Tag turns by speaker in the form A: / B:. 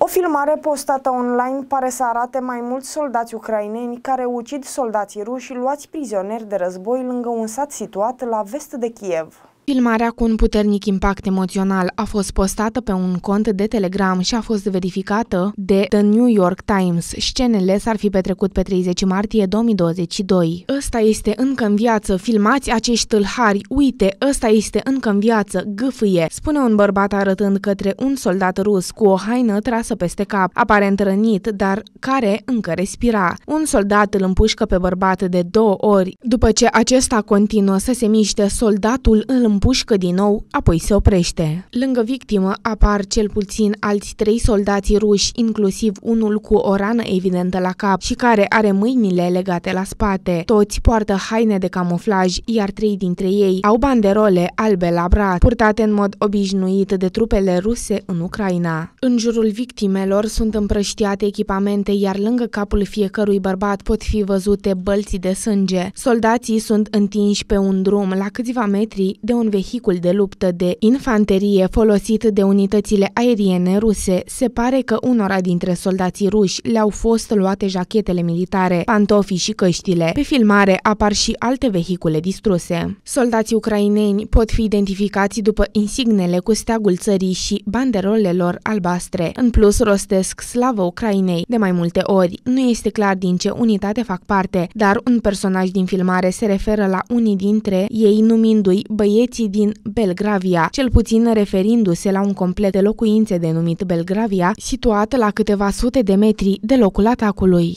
A: O filmare postată online pare să arate mai mulți soldați ucraineni care ucid soldații ruși luați prizonieri de război lângă un sat situat la vest de Kiev. Filmarea cu un puternic impact emoțional a fost postată pe un cont de Telegram și a fost verificată de The New York Times. Scenele s-ar fi petrecut pe 30 martie 2022. Ăsta este încă în viață, filmați acești tâlhari, uite, ăsta este încă în viață, gâfâie, spune un bărbat arătând către un soldat rus cu o haină trasă peste cap, aparent rănit, dar care încă respira. Un soldat îl împușcă pe bărbat de două ori. După ce acesta continuă să se miște, soldatul îl împușcă împușcă din nou, apoi se oprește. Lângă victimă apar cel puțin alți trei soldați ruși, inclusiv unul cu o rană evidentă la cap și care are mâinile legate la spate. Toți poartă haine de camuflaj, iar trei dintre ei au banderole albe la braț, purtate în mod obișnuit de trupele ruse în Ucraina. În jurul victimelor sunt împrăștiate echipamente, iar lângă capul fiecărui bărbat pot fi văzute bălții de sânge. Soldații sunt întinși pe un drum la câțiva metri de un un vehicul de luptă de infanterie folosit de unitățile aeriene ruse. Se pare că unora dintre soldații ruși le-au fost luate jachetele militare, pantofii și căștile. Pe filmare apar și alte vehicule distruse. Soldații ucraineni pot fi identificați după insignele cu steagul țării și banderolelor albastre. În plus, rostesc slavă Ucrainei de mai multe ori. Nu este clar din ce unitate fac parte, dar un personaj din filmare se referă la unii dintre ei numindu-i băieți locuiții din Belgravia, cel puțin referindu-se la un complet de locuințe denumit Belgravia, situat la câteva sute de metri de locul atacului.